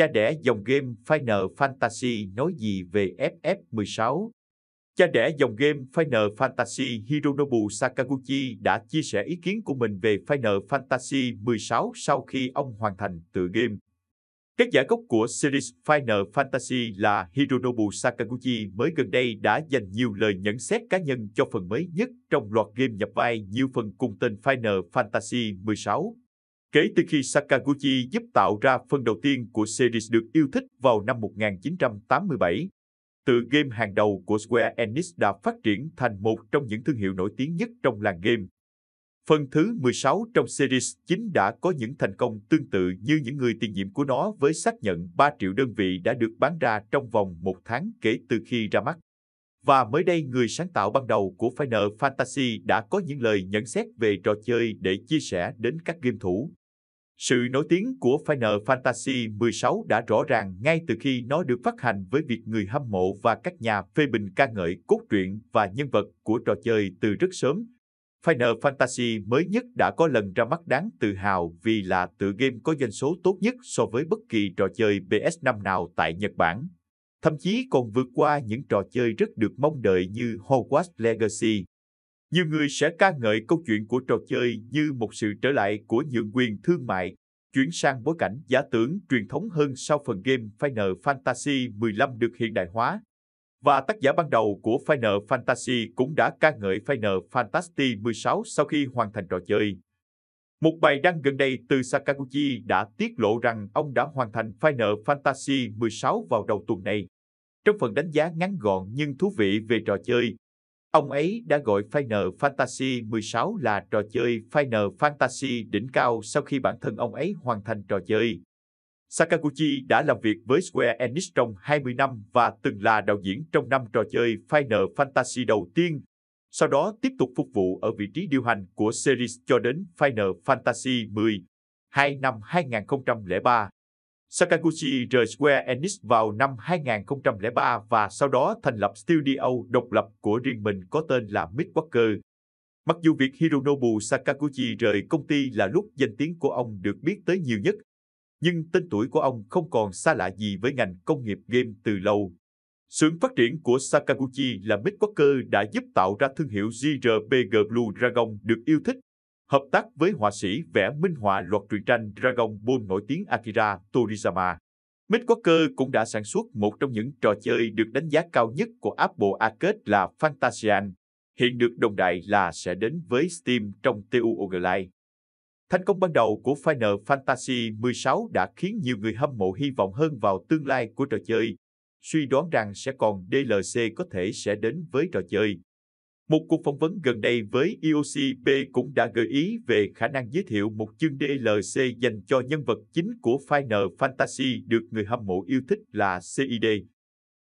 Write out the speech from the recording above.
Cha đẻ dòng game Final Fantasy nói gì về FF16? Cha đẻ dòng game Final Fantasy Hironobu Sakaguchi đã chia sẻ ý kiến của mình về Final Fantasy 16 sau khi ông hoàn thành tựa game. Các giả gốc của series Final Fantasy là Hironobu Sakaguchi mới gần đây đã dành nhiều lời nhận xét cá nhân cho phần mới nhất trong loạt game nhập vai nhiều phần cùng tên Final Fantasy 16 kể từ khi Sakaguchi giúp tạo ra phần đầu tiên của series được yêu thích vào năm 1987. Tựa game hàng đầu của Square Enix đã phát triển thành một trong những thương hiệu nổi tiếng nhất trong làng game. Phần thứ 16 trong series chính đã có những thành công tương tự như những người tiền nhiệm của nó với xác nhận 3 triệu đơn vị đã được bán ra trong vòng một tháng kể từ khi ra mắt. Và mới đây người sáng tạo ban đầu của Final Fantasy đã có những lời nhận xét về trò chơi để chia sẻ đến các game thủ. Sự nổi tiếng của Final Fantasy 16 đã rõ ràng ngay từ khi nó được phát hành với việc người hâm mộ và các nhà phê bình ca ngợi cốt truyện và nhân vật của trò chơi từ rất sớm. Final Fantasy mới nhất đã có lần ra mắt đáng tự hào vì là tựa game có doanh số tốt nhất so với bất kỳ trò chơi PS5 nào tại Nhật Bản. Thậm chí còn vượt qua những trò chơi rất được mong đợi như Hogwarts Legacy, nhiều người sẽ ca ngợi câu chuyện của trò chơi như một sự trở lại của nhượng quyền thương mại, chuyển sang bối cảnh giả tưởng truyền thống hơn sau phần game Final Fantasy 15 được hiện đại hóa. Và tác giả ban đầu của Final Fantasy cũng đã ca ngợi Final Fantasy 16 sau khi hoàn thành trò chơi. Một bài đăng gần đây từ Sakaguchi đã tiết lộ rằng ông đã hoàn thành Final Fantasy 16 vào đầu tuần này. Trong phần đánh giá ngắn gọn nhưng thú vị về trò chơi, Ông ấy đã gọi Final Fantasy 16 là trò chơi Final Fantasy đỉnh cao sau khi bản thân ông ấy hoàn thành trò chơi. Sakaguchi đã làm việc với Square Enix trong 20 năm và từng là đạo diễn trong năm trò chơi Final Fantasy đầu tiên, sau đó tiếp tục phục vụ ở vị trí điều hành của series cho đến Final Fantasy 10, hai năm 2003. Sakaguchi rời Square Enix vào năm 2003 và sau đó thành lập studio độc lập của riêng mình có tên là Midwalker. Mặc dù việc Hironobu Sakaguchi rời công ty là lúc danh tiếng của ông được biết tới nhiều nhất, nhưng tên tuổi của ông không còn xa lạ gì với ngành công nghiệp game từ lâu. Xưởng phát triển của Sakaguchi là Midwalker đã giúp tạo ra thương hiệu JRPG Blue Dragon được yêu thích hợp tác với họa sĩ vẽ minh họa loạt truyện tranh Dragon Ball nổi tiếng Akira Toriyama. Midwalker cũng đã sản xuất một trong những trò chơi được đánh giá cao nhất của Apple Arcade là Fantasian, hiện được đồng đại là sẽ đến với Steam trong TUOG Live. Thành công ban đầu của Final Fantasy 16 đã khiến nhiều người hâm mộ hy vọng hơn vào tương lai của trò chơi, suy đoán rằng sẽ còn DLC có thể sẽ đến với trò chơi. Một cuộc phỏng vấn gần đây với IOCP e cũng đã gợi ý về khả năng giới thiệu một chương DLC dành cho nhân vật chính của Final Fantasy được người hâm mộ yêu thích là CID.